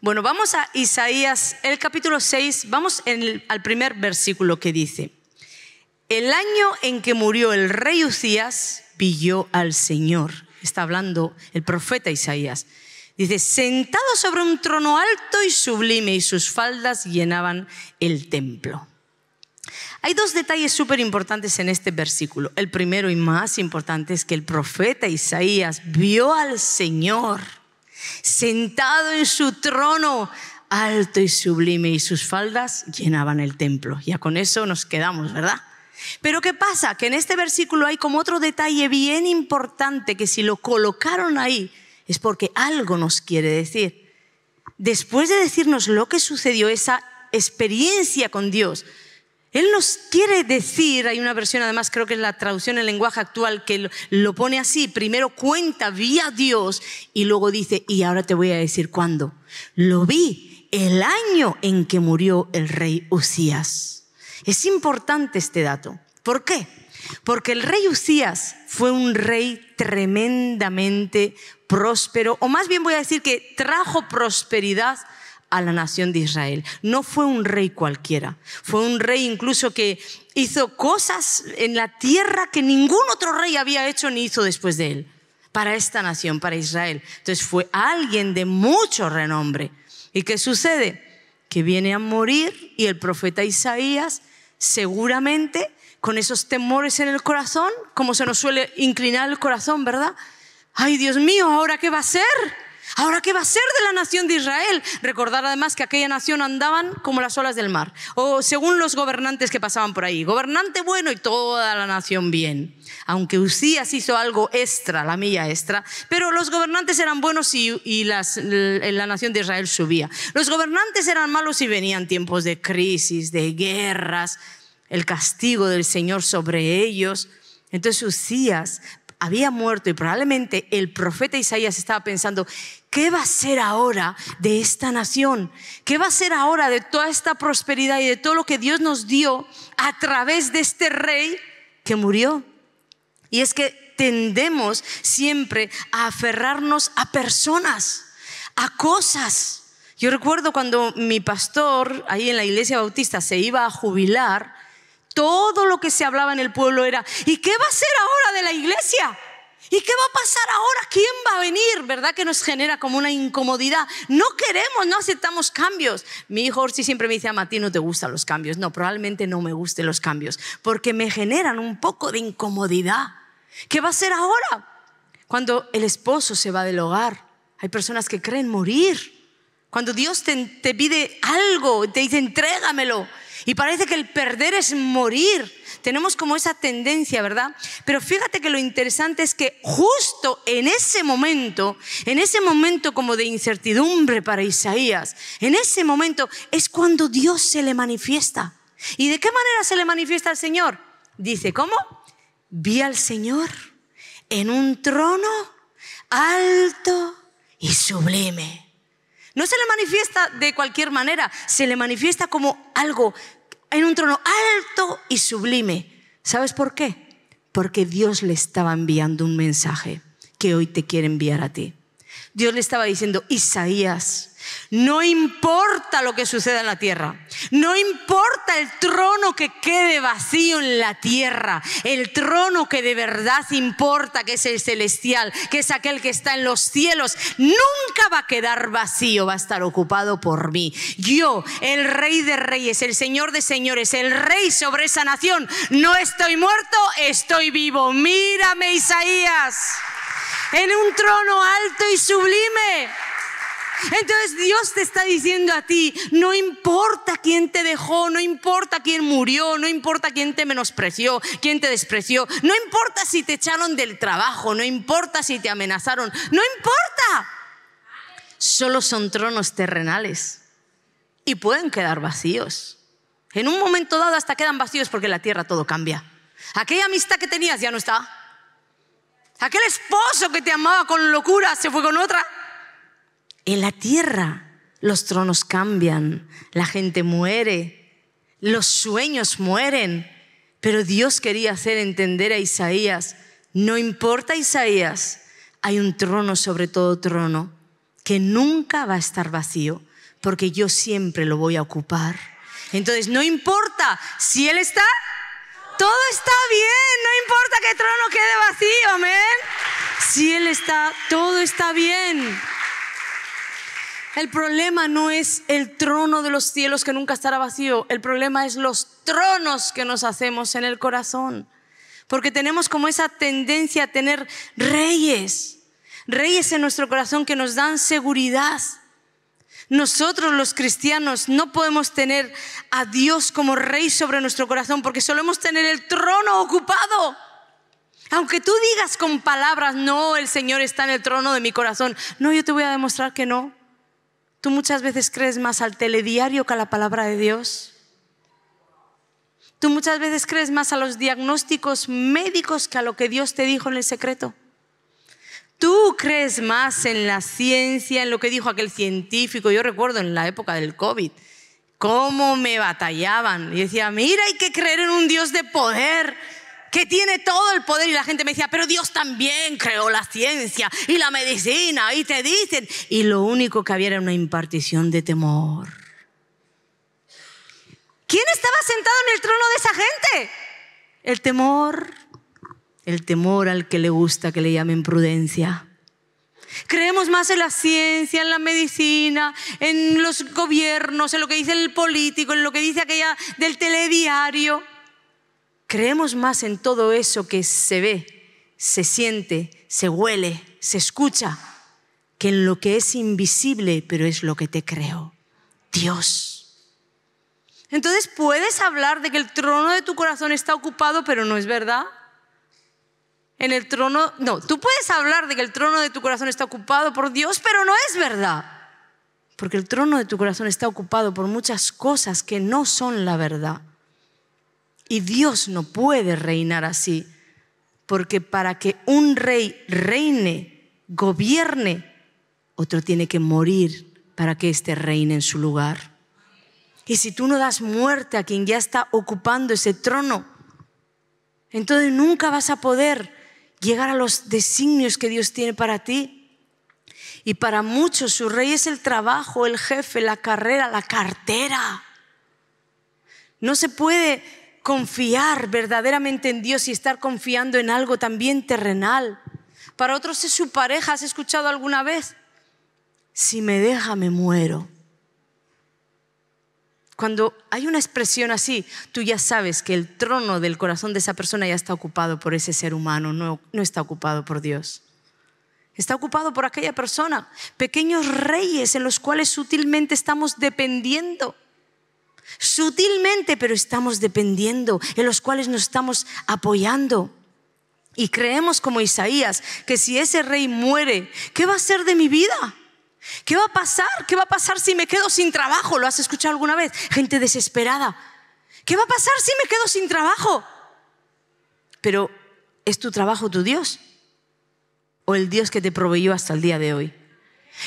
Bueno, vamos a Isaías, el capítulo 6, vamos al primer versículo que dice, el año en que murió el rey Ucías, pilló al Señor. Está hablando el profeta Isaías. Dice, sentado sobre un trono alto y sublime y sus faldas llenaban el templo. Hay dos detalles súper importantes en este versículo. El primero y más importante es que el profeta Isaías vio al Señor sentado en su trono alto y sublime y sus faldas llenaban el templo. Ya con eso nos quedamos, ¿verdad? Pero ¿qué pasa? Que en este versículo hay como otro detalle bien importante que si lo colocaron ahí es porque algo nos quiere decir. Después de decirnos lo que sucedió, esa experiencia con Dios, él nos quiere decir, hay una versión además, creo que es la traducción en lenguaje actual, que lo pone así, primero cuenta, vi a Dios y luego dice, y ahora te voy a decir cuándo. Lo vi el año en que murió el rey Usías. Es importante este dato. ¿Por qué? Porque el rey Usías fue un rey tremendamente próspero, o más bien voy a decir que trajo prosperidad a la nación de Israel. No fue un rey cualquiera, fue un rey incluso que hizo cosas en la tierra que ningún otro rey había hecho ni hizo después de él, para esta nación, para Israel. Entonces fue alguien de mucho renombre. ¿Y qué sucede? Que viene a morir y el profeta Isaías seguramente con esos temores en el corazón, como se nos suele inclinar el corazón, ¿verdad? Ay, Dios mío, ¿ahora qué va a ser? Ahora, ¿qué va a ser de la nación de Israel? Recordar además que aquella nación andaban como las olas del mar, o según los gobernantes que pasaban por ahí. Gobernante bueno y toda la nación bien. Aunque Usías hizo algo extra, la milla extra, pero los gobernantes eran buenos y, las, la nación de Israel subía. Los gobernantes eran malos y venían tiempos de crisis, de guerras, el castigo del Señor sobre ellos. Entonces Usías había muerto y probablemente el profeta Isaías estaba pensando, ¿qué va a ser ahora de esta nación? ¿Qué va a ser ahora de toda esta prosperidad y de todo lo que Dios nos dio a través de este rey que murió? Y es que tendemos siempre a aferrarnos a personas, a cosas. Yo recuerdo cuando mi pastor ahí en la iglesia bautista se iba a jubilar, todo lo que se hablaba en el pueblo era, ¿y qué va a ser ahora de la iglesia? ¿Y qué va a pasar ahora? ¿Quién va a venir? ¿Verdad que nos genera como una incomodidad? No queremos, no aceptamos cambios. Mi hijo Orsi siempre me dice, a ti no te gustan los cambios. No, probablemente no me gusten los cambios, porque me generan un poco de incomodidad. ¿Qué va a ser ahora? Cuando el esposo se va del hogar, hay personas que creen morir. Cuando Dios te, te pide algo, te dice, entrégamelo. Y parece que el perder es morir. Tenemos como esa tendencia, ¿verdad? Pero fíjate que lo interesante es que justo en ese momento, en ese momento como de incertidumbre para Isaías, en ese momento es cuando Dios se le manifiesta. ¿Y de qué manera se le manifiesta al Señor? Dice, ¿cómo? Vi al Señor en un trono alto y sublime. No se le manifiesta de cualquier manera, se le manifiesta como algo en un trono alto y sublime. ¿Sabes por qué? Porque Dios le estaba enviando un mensaje que hoy te quiere enviar a ti. Dios le estaba diciendo, Isaías, no importa lo que suceda en la tierra. No importa el trono que quede vacío en la tierra. El trono que de verdad importa, que es el celestial, que es aquel que está en los cielos, nunca va a quedar vacío, va a estar ocupado por mí. Yo, el rey de reyes, el señor de señores, el rey sobre esa nación, no estoy muerto, estoy vivo. Mírame, Isaías, en un trono alto y sublime entonces Dios te está diciendo a ti, no importa quién te dejó, no importa quién murió, no importa quién te menospreció, quién te despreció, no importa si te echaron del trabajo, no importa si te amenazaron, no importa. Solo son tronos terrenales y pueden quedar vacíos. En un momento dado hasta quedan vacíos porque la tierra todo cambia. Aquella amistad que tenías ya no está. Aquel esposo que te amaba con locura se fue con otra. En la tierra los tronos cambian, la gente muere, los sueños mueren, pero Dios quería hacer entender a Isaías, no importa Isaías, hay un trono sobre todo trono que nunca va a estar vacío, porque yo siempre lo voy a ocupar. Entonces, no importa si Él está, todo está bien, no importa que trono quede vacío, amén. Si Él está, todo está bien. El problema no es el trono de los cielos que nunca estará vacío, el problema es los tronos que nos hacemos en el corazón. Porque tenemos como esa tendencia a tener reyes, reyes en nuestro corazón que nos dan seguridad. Nosotros los cristianos no podemos tener a Dios como rey sobre nuestro corazón porque solemos tener el trono ocupado. Aunque tú digas con palabras, no, el Señor está en el trono de mi corazón. No, yo te voy a demostrar que no. ¿Tú muchas veces crees más al telediario que a la palabra de Dios? ¿Tú muchas veces crees más a los diagnósticos médicos que a lo que Dios te dijo en el secreto? ¿Tú crees más en la ciencia, en lo que dijo aquel científico? Yo recuerdo en la época del COVID, cómo me batallaban. Y decía, mira, hay que creer en un Dios de poder que tiene todo el poder. Y la gente me decía, pero Dios también creó la ciencia y la medicina, y te dicen. Y lo único que había era una impartición de temor. ¿Quién estaba sentado en el trono de esa gente? El temor. El temor al que le gusta que le llamen prudencia. Creemos más en la ciencia, en la medicina, en los gobiernos, en lo que dice el político, en lo que dice aquella del telediario. Creemos más en todo eso que se ve, se siente, se huele, se escucha, que en lo que es invisible, pero es lo que te creo, Dios. Entonces puedes hablar de que el trono de tu corazón está ocupado, pero no es verdad. En el trono, no, tú puedes hablar de que el trono de tu corazón está ocupado por Dios, pero no es verdad. Porque el trono de tu corazón está ocupado por muchas cosas que no son la verdad. Y Dios no puede reinar así, porque para que un rey reine, gobierne, otro tiene que morir para que este reine en su lugar. Y si tú no das muerte a quien ya está ocupando ese trono, entonces nunca vas a poder llegar a los designios que Dios tiene para ti. Y para muchos su rey es el trabajo, el jefe, la carrera, la cartera. No se puede confiar verdaderamente en Dios y estar confiando en algo también terrenal. Para otros es su pareja, ¿has escuchado alguna vez? Si me deja, me muero. Cuando hay una expresión así, tú ya sabes que el trono del corazón de esa persona ya está ocupado por ese ser humano, no, no está ocupado por Dios. Está ocupado por aquella persona. Pequeños reyes en los cuales sutilmente estamos dependiendo sutilmente, pero estamos dependiendo, en los cuales nos estamos apoyando. Y creemos como Isaías que si ese rey muere, ¿qué va a ser de mi vida? ¿Qué va a pasar? ¿Qué va a pasar si me quedo sin trabajo? ¿Lo has escuchado alguna vez? Gente desesperada. ¿Qué va a pasar si me quedo sin trabajo? Pero ¿es tu trabajo tu Dios? ¿O el Dios que te proveyó hasta el día de hoy?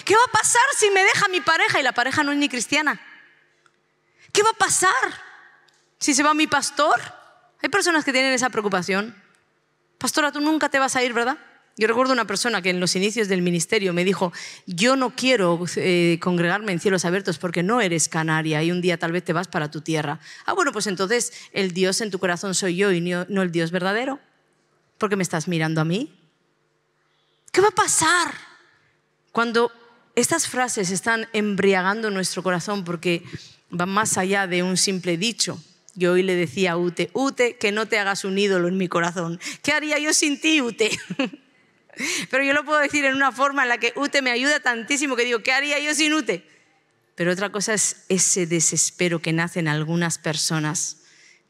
¿Qué va a pasar si me deja mi pareja y la pareja no es ni cristiana? ¿Qué va a pasar si se va mi pastor? Hay personas que tienen esa preocupación. Pastora, tú nunca te vas a ir, ¿verdad? Yo recuerdo una persona que en los inicios del ministerio me dijo, yo no quiero eh, congregarme en cielos abiertos porque no eres canaria y un día tal vez te vas para tu tierra. Ah, bueno, pues entonces el Dios en tu corazón soy yo y no el Dios verdadero, porque me estás mirando a mí. ¿Qué va a pasar cuando estas frases están embriagando nuestro corazón porque va más allá de un simple dicho. Yo hoy le decía a Ute, Ute, que no te hagas un ídolo en mi corazón. ¿Qué haría yo sin ti, Ute? Pero yo lo puedo decir en una forma en la que Ute me ayuda tantísimo que digo, ¿qué haría yo sin Ute? Pero otra cosa es ese desespero que nace en algunas personas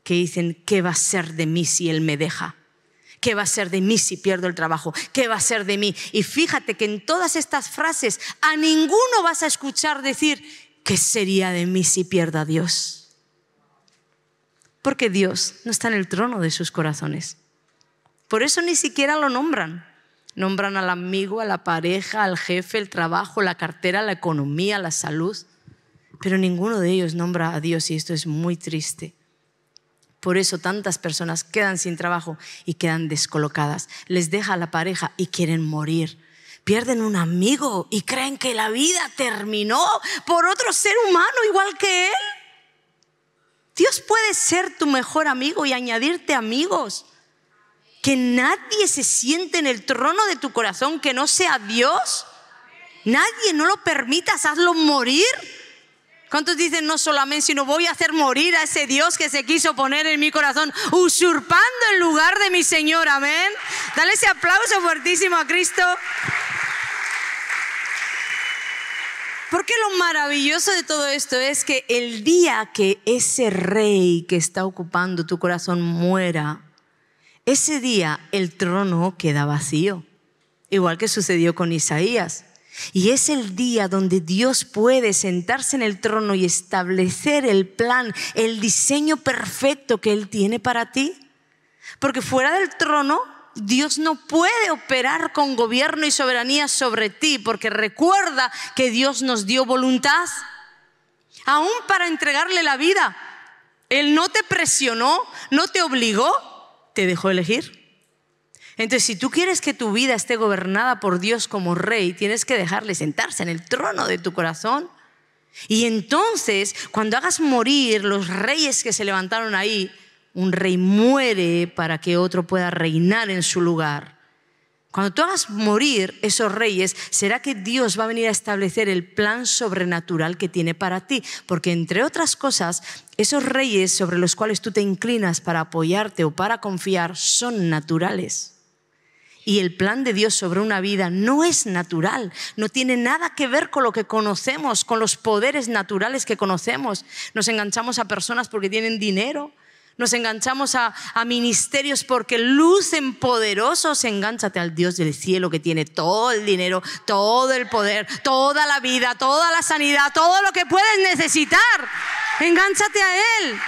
que dicen, ¿qué va a ser de mí si él me deja? ¿Qué va a ser de mí si pierdo el trabajo? ¿Qué va a ser de mí? Y fíjate que en todas estas frases a ninguno vas a escuchar decir, ¿qué sería de mí si pierda a Dios? Porque Dios no está en el trono de sus corazones. Por eso ni siquiera lo nombran. Nombran al amigo, a la pareja, al jefe, el trabajo, la cartera, la economía, la salud. Pero ninguno de ellos nombra a Dios y esto es muy triste. Por eso tantas personas quedan sin trabajo y quedan descolocadas. Les deja la pareja y quieren morir pierden un amigo y creen que la vida terminó por otro ser humano igual que él. Dios puede ser tu mejor amigo y añadirte amigos. Que nadie se siente en el trono de tu corazón que no sea Dios. Nadie, no lo permitas, hazlo morir. ¿Cuántos dicen no solamente, sino voy a hacer morir a ese Dios que se quiso poner en mi corazón, usurpando el lugar de mi Señor? Amén. Dale ese aplauso fuertísimo a Cristo. Porque lo maravilloso de todo esto es que el día que ese rey que está ocupando tu corazón muera, ese día el trono queda vacío, igual que sucedió con Isaías. Y es el día donde Dios puede sentarse en el trono y establecer el plan, el diseño perfecto que Él tiene para ti. Porque fuera del trono Dios no puede operar con gobierno y soberanía sobre ti, porque recuerda que Dios nos dio voluntad, aún para entregarle la vida. Él no te presionó, no te obligó, te dejó elegir. Entonces, si tú quieres que tu vida esté gobernada por Dios como rey, tienes que dejarle sentarse en el trono de tu corazón. Y entonces, cuando hagas morir los reyes que se levantaron ahí, un rey muere para que otro pueda reinar en su lugar. Cuando tú hagas morir esos reyes, será que Dios va a venir a establecer el plan sobrenatural que tiene para ti. Porque entre otras cosas, esos reyes sobre los cuales tú te inclinas para apoyarte o para confiar son naturales. Y el plan de Dios sobre una vida no es natural, no tiene nada que ver con lo que conocemos, con los poderes naturales que conocemos. Nos enganchamos a personas porque tienen dinero, nos enganchamos a, ministerios porque lucen poderosos. Engánchate al Dios del cielo que tiene todo el dinero, todo el poder, toda la vida, toda la sanidad, todo lo que puedes necesitar. Engánchate a Él.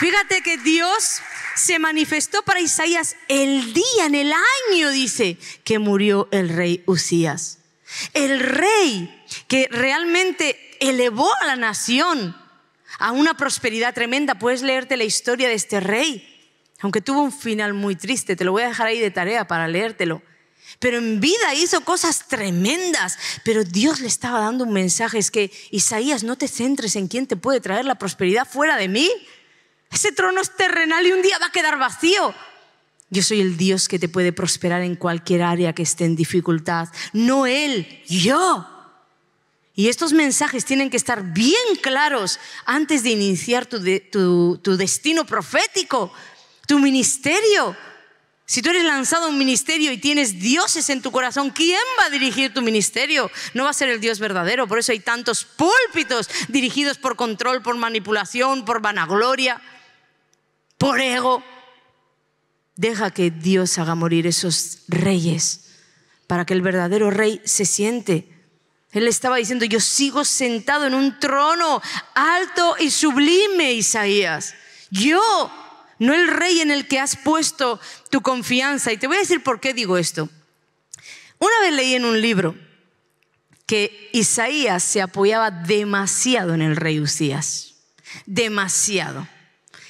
Fíjate que Dios se manifestó para Isaías el día, en el año, dice, que murió el rey Usías. El rey que realmente elevó a la nación a una prosperidad tremenda. Puedes leerte la historia de este rey, aunque tuvo un final muy triste. Te lo voy a dejar ahí de tarea para leértelo. Pero en vida hizo cosas tremendas, pero Dios le estaba dando un mensaje, es que Isaías, no te centres en quién te puede traer la prosperidad fuera de mí. Ese trono es terrenal y un día va a quedar vacío. Yo soy el Dios que te puede prosperar en cualquier área que esté en dificultad. No Él, yo. Y estos mensajes tienen que estar bien claros antes de iniciar tu, tu, destino profético, tu ministerio. Si tú eres lanzado a un ministerio y tienes dioses en tu corazón, ¿quién va a dirigir tu ministerio? No va a ser el Dios verdadero. Por eso hay tantos púlpitos dirigidos por control, por manipulación, por vanagloria, por ego. Deja que Dios haga morir esos reyes para que el verdadero rey se siente él estaba diciendo, yo sigo sentado en un trono alto y sublime, Isaías. Yo, no el rey en el que has puesto tu confianza. Y te voy a decir por qué digo esto. Una vez leí en un libro que Isaías se apoyaba demasiado en el rey Usías. Demasiado.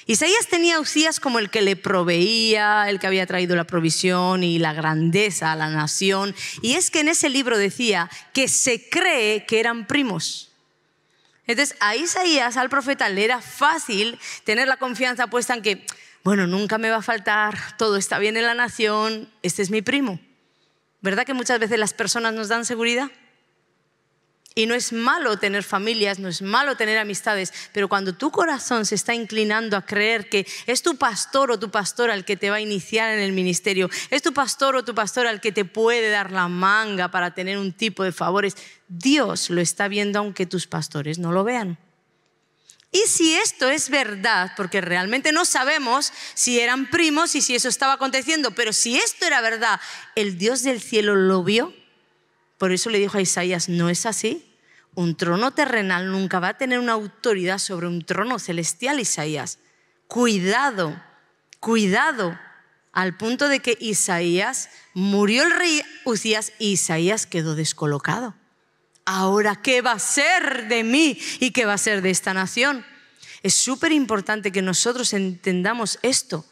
Isaías tenía a Usías como el que le proveía, el que había traído la provisión y la grandeza a la nación. Y es que en ese libro decía que se cree que eran primos. Entonces a Isaías, al profeta, le era fácil tener la confianza puesta en que, bueno, nunca me va a faltar, todo está bien en la nación, este es mi primo. ¿Verdad que muchas veces las personas nos dan seguridad? Y no es malo tener familias, no es malo tener amistades, pero cuando tu corazón se está inclinando a creer que es tu pastor o tu pastora el que te va a iniciar en el ministerio, es tu pastor o tu pastora el que te puede dar la manga para tener un tipo de favores, Dios lo está viendo aunque tus pastores no lo vean. Y si esto es verdad, porque realmente no sabemos si eran primos y si eso estaba aconteciendo, pero si esto era verdad, el Dios del cielo lo vio por eso le dijo a Isaías, no es así. Un trono terrenal nunca va a tener una autoridad sobre un trono celestial, Isaías. Cuidado, cuidado, al punto de que Isaías murió el rey Ucías y Isaías quedó descolocado. Ahora, ¿qué va a ser de mí y qué va a ser de esta nación? Es súper importante que nosotros entendamos esto,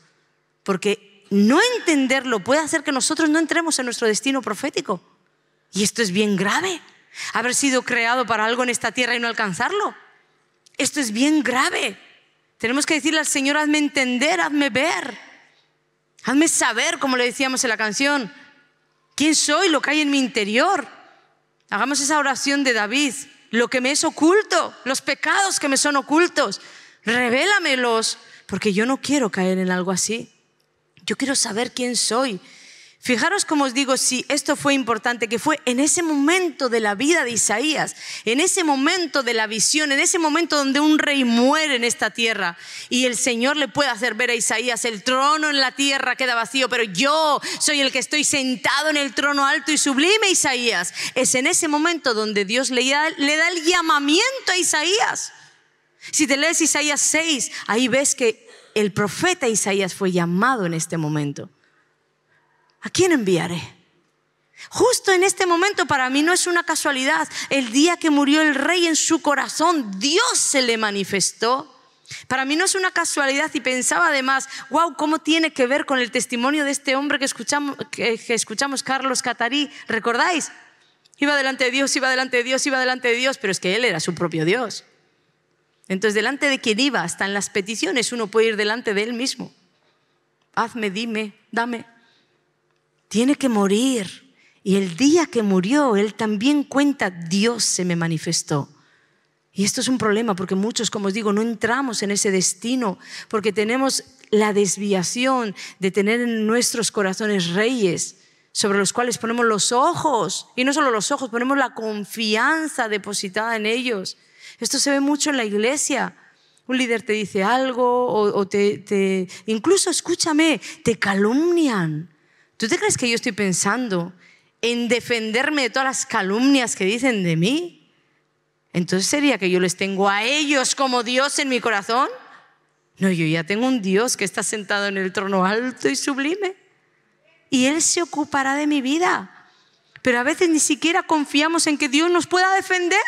porque no entenderlo puede hacer que nosotros no entremos en nuestro destino profético. Y esto es bien grave. Haber sido creado para algo en esta tierra y no alcanzarlo. Esto es bien grave. Tenemos que decirle al Señor, hazme entender, hazme ver, hazme saber, como le decíamos en la canción, quién soy, lo que hay en mi interior. Hagamos esa oración de David, lo que me es oculto, los pecados que me son ocultos, revélamelos, porque yo no quiero caer en algo así. Yo quiero saber quién soy, Fijaros como os digo, si esto fue importante, que fue en ese momento de la vida de Isaías, en ese momento de la visión, en ese momento donde un rey muere en esta tierra y el Señor le puede hacer ver a Isaías, el trono en la tierra queda vacío, pero yo soy el que estoy sentado en el trono alto y sublime, Isaías. Es en ese momento donde Dios le da, le da el llamamiento a Isaías. Si te lees Isaías 6, ahí ves que el profeta Isaías fue llamado en este momento. ¿A quién enviaré? Justo en este momento para mí no es una casualidad. El día que murió el rey en su corazón, Dios se le manifestó. Para mí no es una casualidad y pensaba además, wow, ¿cómo tiene que ver con el testimonio de este hombre que escuchamos, escuchamos Carlos Catarí? ¿Recordáis? Iba delante de Dios, iba delante de Dios, iba delante de Dios, pero es que él era su propio Dios. Entonces, delante de quien iba, hasta en las peticiones, uno puede ir delante de él mismo. Hazme, dime, dame tiene que morir. Y el día que murió, él también cuenta, Dios se me manifestó. Y esto es un problema porque muchos, como os digo, no entramos en ese destino porque tenemos la desviación de tener en nuestros corazones reyes sobre los cuales ponemos los ojos, y no solo los ojos, ponemos la confianza depositada en ellos. Esto se ve mucho en la iglesia. Un líder te dice algo o, te, te, incluso escúchame, te calumnian ¿Tú te crees que yo estoy pensando en defenderme de todas las calumnias que dicen de mí? Entonces sería que yo les tengo a ellos como Dios en mi corazón. No, yo ya tengo un Dios que está sentado en el trono alto y sublime. Y Él se ocupará de mi vida. Pero a veces ni siquiera confiamos en que Dios nos pueda defender.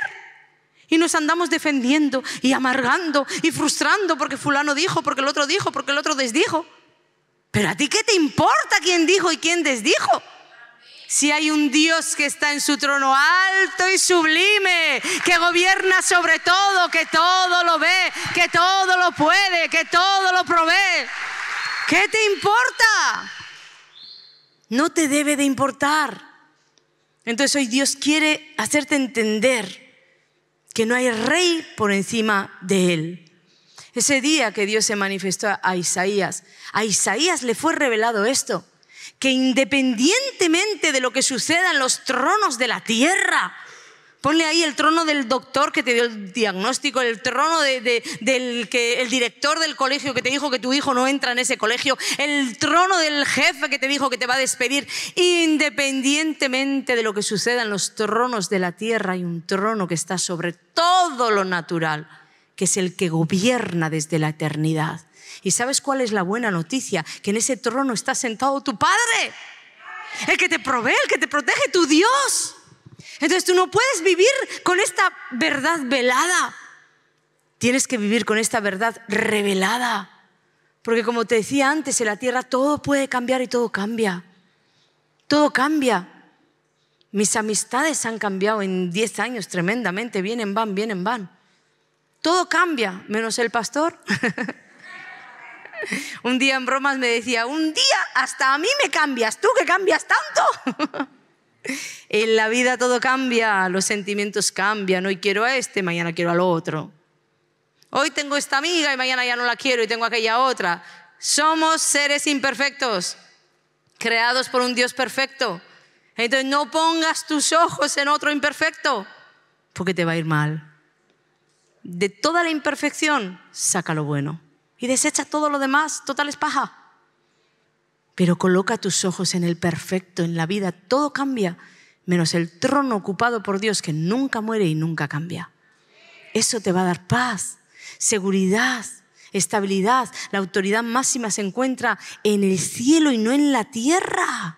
Y nos andamos defendiendo y amargando y frustrando porque fulano dijo, porque el otro dijo, porque el otro desdijo. Pero a ti qué te importa quién dijo y quién desdijo. Si hay un Dios que está en su trono alto y sublime, que gobierna sobre todo, que todo lo ve, que todo lo puede, que todo lo provee, ¿qué te importa? No te debe de importar. Entonces hoy Dios quiere hacerte entender que no hay rey por encima de él. Ese día que Dios se manifestó a Isaías, a Isaías le fue revelado esto, que independientemente de lo que suceda en los tronos de la tierra, ponle ahí el trono del doctor que te dio el diagnóstico, el trono del que, el director del colegio que te dijo que tu hijo no entra en ese colegio, el trono del jefe que te dijo que te va a despedir. Independientemente de lo que suceda en los tronos de la tierra, hay un trono que está sobre todo lo natural que es el que gobierna desde la eternidad. ¿Y sabes cuál es la buena noticia? Que en ese trono está sentado tu Padre, el que te provee, el que te protege, tu Dios. Entonces tú no puedes vivir con esta verdad velada. Tienes que vivir con esta verdad revelada. Porque como te decía antes, en la tierra todo puede cambiar y todo cambia. Todo cambia. Mis amistades han cambiado en 10 años tremendamente. Vienen, van, vienen, van todo cambia, menos el pastor. un día en bromas me decía, un día hasta a mí me cambias, tú que cambias tanto. en la vida todo cambia, los sentimientos cambian, hoy quiero a este, mañana quiero al otro. Hoy tengo esta amiga y mañana ya no la quiero y tengo aquella otra. Somos seres imperfectos, creados por un Dios perfecto. Entonces no pongas tus ojos en otro imperfecto, porque te va a ir mal de toda la imperfección, saca lo bueno. Y desecha todo lo demás, total espaja. Pero coloca tus ojos en el perfecto, en la vida. Todo cambia, menos el trono ocupado por Dios que nunca muere y nunca cambia. Eso te va a dar paz, seguridad, estabilidad. La autoridad máxima se encuentra en el cielo y no en la tierra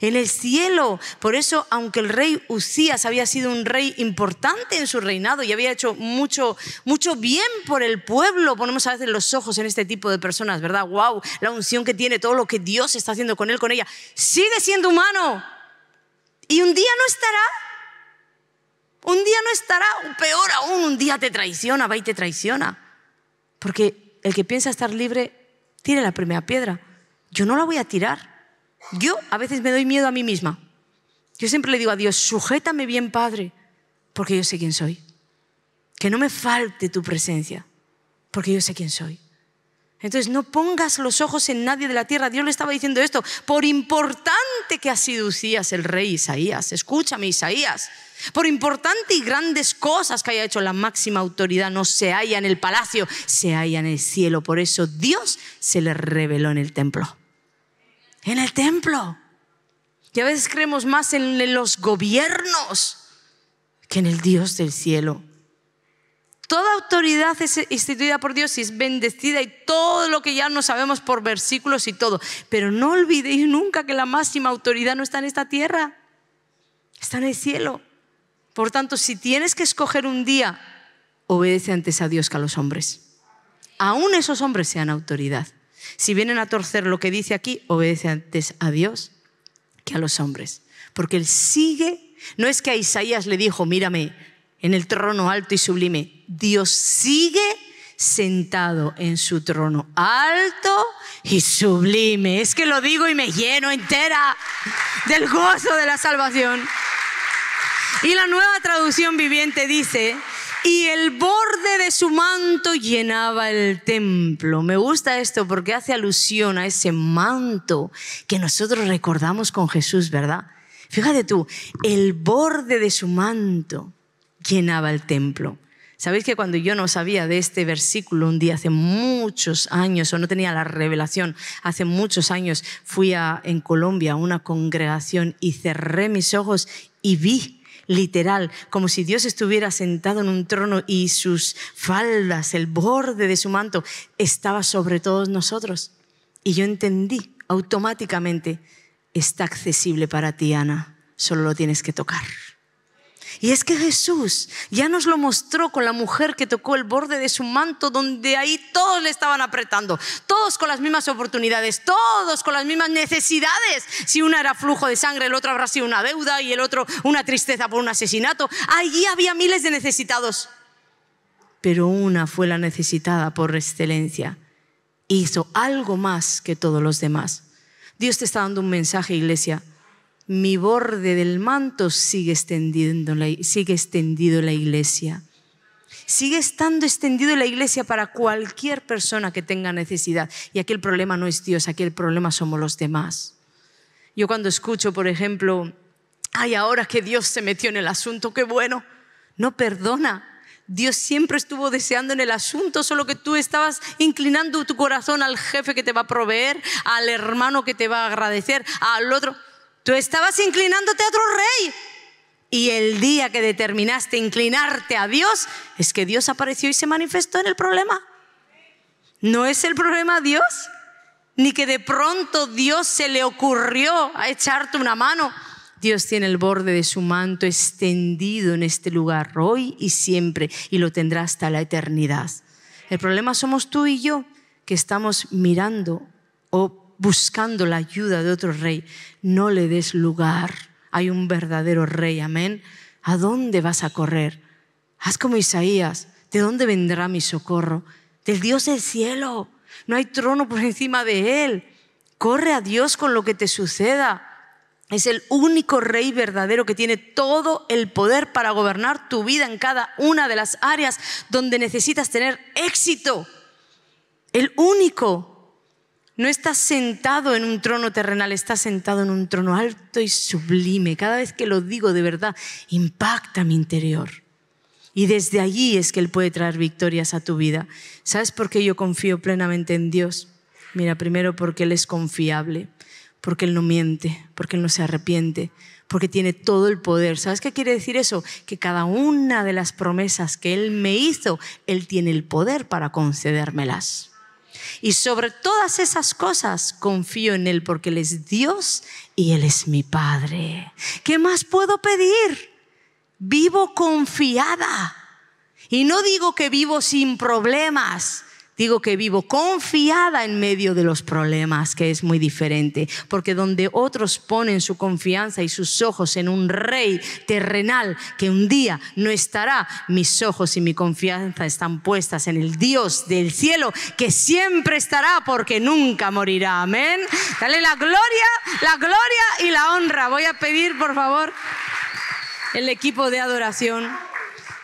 en el cielo. Por eso, aunque el rey Usías había sido un rey importante en su reinado y había hecho mucho, mucho bien por el pueblo, ponemos a veces los ojos en este tipo de personas, ¿verdad? ¡Wow! La unción que tiene, todo lo que Dios está haciendo con él, con ella, sigue siendo humano. Y un día no estará. Un día no estará, peor aún, un día te traiciona, va y te traiciona. Porque el que piensa estar libre, tire la primera piedra. Yo no la voy a tirar yo a veces me doy miedo a mí misma. Yo siempre le digo a Dios, sujétame bien, Padre, porque yo sé quién soy. Que no me falte tu presencia, porque yo sé quién soy. Entonces no pongas los ojos en nadie de la tierra. Dios le estaba diciendo esto, por importante que ha sido el rey Isaías, escúchame Isaías, por importante y grandes cosas que haya hecho la máxima autoridad, no se halla en el palacio, se halla en el cielo. Por eso Dios se le reveló en el templo en el templo. Y a veces creemos más en los gobiernos que en el Dios del cielo. Toda autoridad es instituida por Dios y es bendecida y todo lo que ya no sabemos por versículos y todo. Pero no olvidéis nunca que la máxima autoridad no está en esta tierra, está en el cielo. Por tanto, si tienes que escoger un día, obedece antes a Dios que a los hombres. Aún esos hombres sean autoridad. Si vienen a torcer lo que dice aquí, obedece antes a Dios que a los hombres. Porque él sigue, no es que a Isaías le dijo, mírame en el trono alto y sublime, Dios sigue sentado en su trono alto y sublime. Es que lo digo y me lleno entera del gozo de la salvación. Y la nueva traducción viviente dice, y el borde de su manto llenaba el templo. Me gusta esto porque hace alusión a ese manto que nosotros recordamos con Jesús, ¿verdad? Fíjate tú, el borde de su manto llenaba el templo. Sabéis que cuando yo no sabía de este versículo un día hace muchos años, o no tenía la revelación, hace muchos años fui a, en Colombia a una congregación y cerré mis ojos y vi literal, como si Dios estuviera sentado en un trono y sus faldas, el borde de su manto, estaba sobre todos nosotros. Y yo entendí automáticamente, está accesible para ti, Ana, solo lo tienes que tocar. Y es que Jesús ya nos lo mostró con la mujer que tocó el borde de su manto, donde ahí todos le estaban apretando, todos con las mismas oportunidades, todos con las mismas necesidades. Si una era flujo de sangre, el otro habrá sido una deuda y el otro una tristeza por un asesinato. Allí había miles de necesitados. Pero una fue la necesitada por excelencia. Hizo algo más que todos los demás. Dios te está dando un mensaje, iglesia mi borde del manto sigue, extendiendo en sigue extendido la iglesia. Sigue estando extendido la iglesia para cualquier persona que tenga necesidad. Y aquí el problema no es Dios, aquí el problema somos los demás. Yo cuando escucho, por ejemplo, ay, ahora que Dios se metió en el asunto, qué bueno, no perdona. Dios siempre estuvo deseando en el asunto, solo que tú estabas inclinando tu corazón al jefe que te va a proveer, al hermano que te va a agradecer, al otro. Tú estabas inclinándote a otro rey. Y el día que determinaste inclinarte a Dios, es que Dios apareció y se manifestó en el problema. ¿No es el problema Dios? Ni que de pronto Dios se le ocurrió a echarte una mano. Dios tiene el borde de su manto extendido en este lugar hoy y siempre y lo tendrá hasta la eternidad. El problema somos tú y yo que estamos mirando o buscando la ayuda de otro rey, no le des lugar. Hay un verdadero rey, amén. ¿A dónde vas a correr? Haz como Isaías, ¿de dónde vendrá mi socorro? Del Dios del cielo. No hay trono por encima de él. Corre a Dios con lo que te suceda. Es el único rey verdadero que tiene todo el poder para gobernar tu vida en cada una de las áreas donde necesitas tener éxito. El único. No estás sentado en un trono terrenal, estás sentado en un trono alto y sublime. Cada vez que lo digo de verdad, impacta mi interior. Y desde allí es que Él puede traer victorias a tu vida. ¿Sabes por qué yo confío plenamente en Dios? Mira, primero porque Él es confiable, porque Él no miente, porque Él no se arrepiente, porque tiene todo el poder. ¿Sabes qué quiere decir eso? Que cada una de las promesas que Él me hizo, Él tiene el poder para concedérmelas. Y sobre todas esas cosas confío en Él porque Él es Dios y Él es mi Padre. ¿Qué más puedo pedir? Vivo confiada. Y no digo que vivo sin problemas, Digo que vivo confiada en medio de los problemas, que es muy diferente, porque donde otros ponen su confianza y sus ojos en un rey terrenal que un día no estará, mis ojos y mi confianza están puestas en el Dios del cielo que siempre estará porque nunca morirá. Amén. Dale la gloria, la gloria y la honra. Voy a pedir, por favor, el equipo de adoración.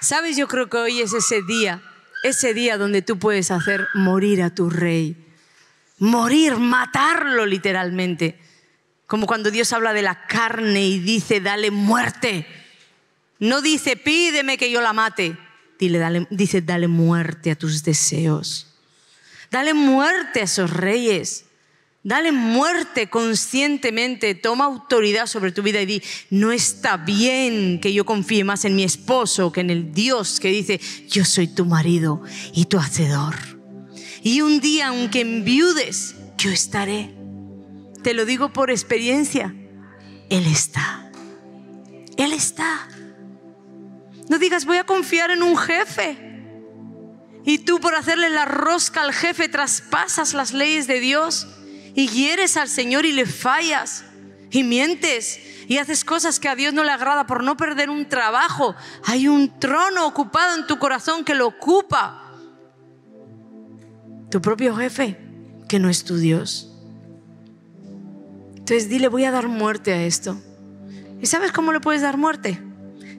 Sabes, yo creo que hoy es ese día ese día donde tú puedes hacer morir a tu rey. Morir, matarlo literalmente. Como cuando Dios habla de la carne y dice, dale muerte. No dice, pídeme que yo la mate. Dile, dale, dice, dale muerte a tus deseos. Dale muerte a esos reyes. Dale muerte conscientemente, toma autoridad sobre tu vida y di, no está bien que yo confíe más en mi esposo que en el Dios que dice, yo soy tu marido y tu hacedor. Y un día, aunque enviudes, yo estaré. Te lo digo por experiencia, Él está. Él está. No digas, voy a confiar en un jefe. Y tú por hacerle la rosca al jefe traspasas las leyes de Dios y hieres al Señor y le fallas y mientes y haces cosas que a Dios no le agrada por no perder un trabajo, hay un trono ocupado en tu corazón que lo ocupa tu propio jefe, que no es tu Dios. Entonces dile, voy a dar muerte a esto. ¿Y sabes cómo le puedes dar muerte?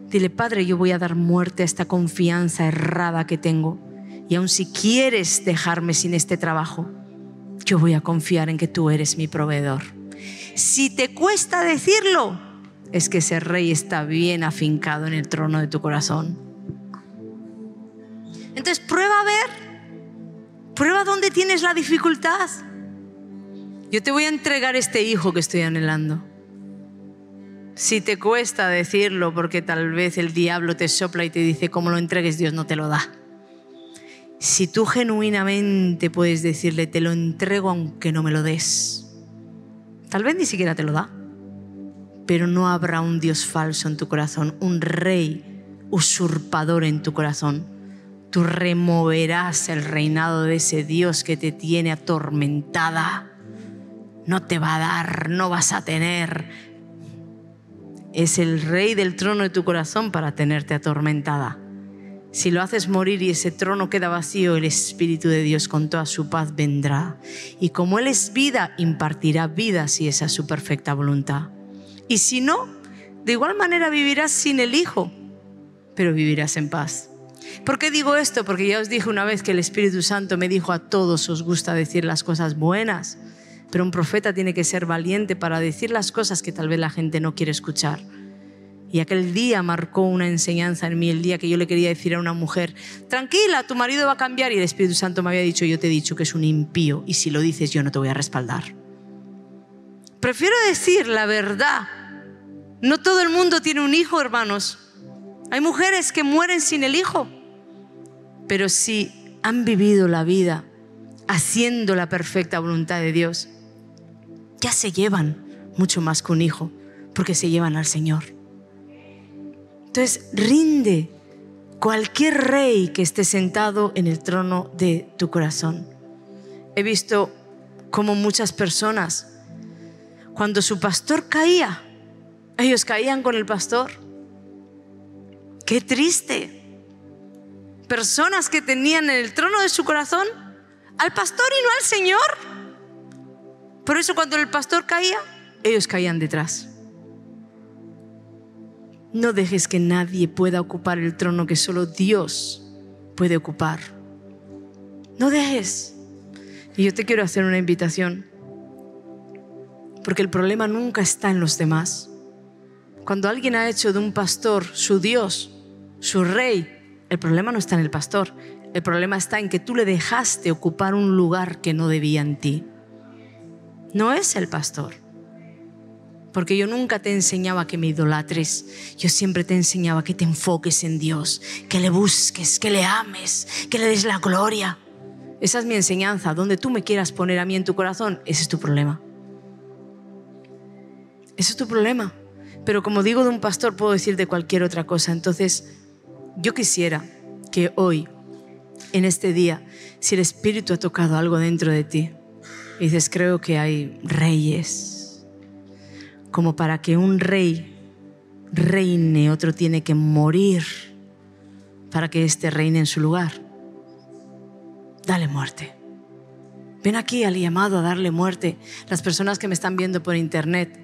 Dile, Padre, yo voy a dar muerte a esta confianza errada que tengo. Y aun si quieres dejarme sin este trabajo, yo voy a confiar en que tú eres mi proveedor. Si te cuesta decirlo, es que ese rey está bien afincado en el trono de tu corazón. Entonces prueba a ver, prueba dónde tienes la dificultad. Yo te voy a entregar este hijo que estoy anhelando. Si te cuesta decirlo porque tal vez el diablo te sopla y te dice, cómo lo entregues, Dios no te lo da. Si tú genuinamente puedes decirle, te lo entrego aunque no me lo des, tal vez ni siquiera te lo da, pero no habrá un Dios falso en tu corazón, un rey usurpador en tu corazón. Tú removerás el reinado de ese Dios que te tiene atormentada. No te va a dar, no vas a tener. Es el rey del trono de tu corazón para tenerte atormentada si lo haces morir y ese trono queda vacío, el Espíritu de Dios con toda su paz vendrá. Y como Él es vida, impartirá vida si esa es su perfecta voluntad. Y si no, de igual manera vivirás sin el Hijo, pero vivirás en paz. ¿Por qué digo esto? Porque ya os dije una vez que el Espíritu Santo me dijo a todos os gusta decir las cosas buenas, pero un profeta tiene que ser valiente para decir las cosas que tal vez la gente no quiere escuchar y aquel día marcó una enseñanza en mí, el día que yo le quería decir a una mujer, tranquila, tu marido va a cambiar. Y el Espíritu Santo me había dicho, yo te he dicho que es un impío y si lo dices yo no te voy a respaldar. Prefiero decir la verdad. No todo el mundo tiene un hijo, hermanos. Hay mujeres que mueren sin el hijo. Pero si han vivido la vida haciendo la perfecta voluntad de Dios, ya se llevan mucho más que un hijo, porque se llevan al Señor. Entonces, rinde cualquier rey que esté sentado en el trono de tu corazón. He visto como muchas personas, cuando su pastor caía, ellos caían con el pastor. Qué triste. Personas que tenían en el trono de su corazón al pastor y no al Señor. Por eso cuando el pastor caía, ellos caían detrás. No dejes que nadie pueda ocupar el trono que solo Dios puede ocupar. No dejes. Y yo te quiero hacer una invitación. Porque el problema nunca está en los demás. Cuando alguien ha hecho de un pastor su Dios, su rey, el problema no está en el pastor. El problema está en que tú le dejaste ocupar un lugar que no debía en ti. No es el pastor. Porque yo nunca te enseñaba que me idolatres. Yo siempre te enseñaba que te enfoques en Dios, que le busques, que le ames, que le des la gloria. Esa es mi enseñanza. Donde tú me quieras poner a mí en tu corazón, ese es tu problema. Ese es tu problema. Pero como digo de un pastor, puedo decir de cualquier otra cosa. Entonces, yo quisiera que hoy, en este día, si el Espíritu ha tocado algo dentro de ti, dices, creo que hay reyes, como para que un rey reine, otro tiene que morir para que éste reine en su lugar. Dale muerte. Ven aquí al llamado a darle muerte. Las personas que me están viendo por internet,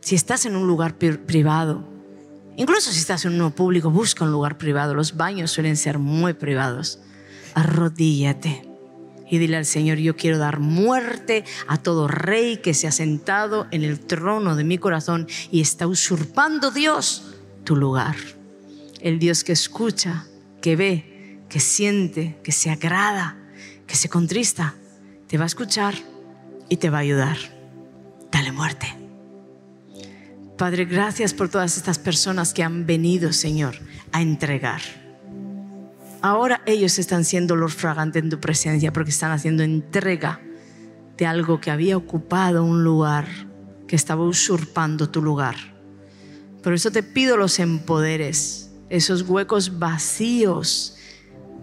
si estás en un lugar privado, incluso si estás en uno público, busca un lugar privado. Los baños suelen ser muy privados. Arrodíllate y dile al Señor, yo quiero dar muerte a todo rey que se ha sentado en el trono de mi corazón y está usurpando Dios tu lugar. El Dios que escucha, que ve, que siente, que se agrada, que se contrista, te va a escuchar y te va a ayudar. Dale muerte. Padre, gracias por todas estas personas que han venido, Señor, a entregar. Ahora ellos están siendo los fragantes en tu presencia porque están haciendo entrega de algo que había ocupado un lugar, que estaba usurpando tu lugar. Por eso te pido los empoderes, esos huecos vacíos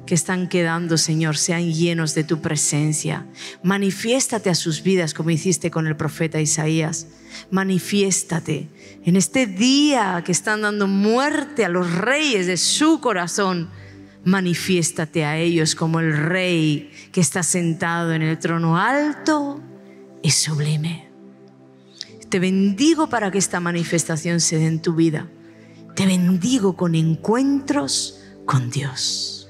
que están quedando, Señor, sean llenos de tu presencia. Manifiéstate a sus vidas como hiciste con el profeta Isaías. Manifiéstate en este día que están dando muerte a los reyes de su corazón manifiéstate a ellos como el Rey que está sentado en el trono alto y sublime. Te bendigo para que esta manifestación se dé en tu vida. Te bendigo con encuentros con Dios.